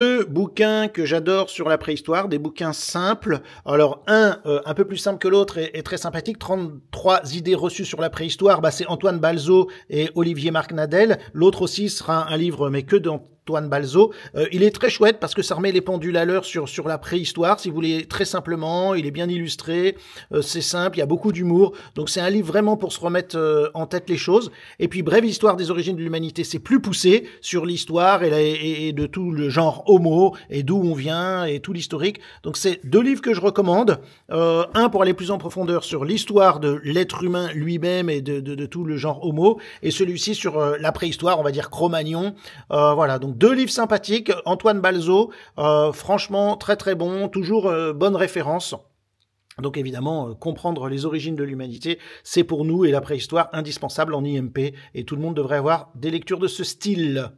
deux bouquins que j'adore sur la préhistoire, des bouquins simples. Alors un euh, un peu plus simple que l'autre et, très sympathique, 33 idées reçues sur la préhistoire, bah, c'est Antoine Balzo et Olivier Marc Nadel. L'autre aussi sera un livre mais que dans Antoine Balzo. Euh, il est très chouette parce que ça remet les pendules à l'heure sur, la préhistoire, si vous voulez, très simplement. Il est bien illustré, euh, c'est simple, il y a beaucoup d'humour. Donc c'est un livre vraiment pour se remettre euh, en tête les choses. Et puis Brève histoire des origines de l'humanité, c'est plus poussé sur l'histoire et, de tout le genre homo et d'où on vient et tout l'historique. Donc c'est deux livres que je recommande. un pour aller plus en profondeur sur l'histoire de l'être humain lui-même et de, de, tout le genre homo. Et celui-ci sur la préhistoire, on va dire Cro-Magnon. voilà, donc deux livres sympathiques, Antoine Balzo, euh, franchement très très bon, toujours euh, bonne référence. Donc évidemment, euh, comprendre les origines de l'humanité, c'est pour nous et la préhistoire indispensable en IMP, et tout le monde devrait avoir des lectures de ce style.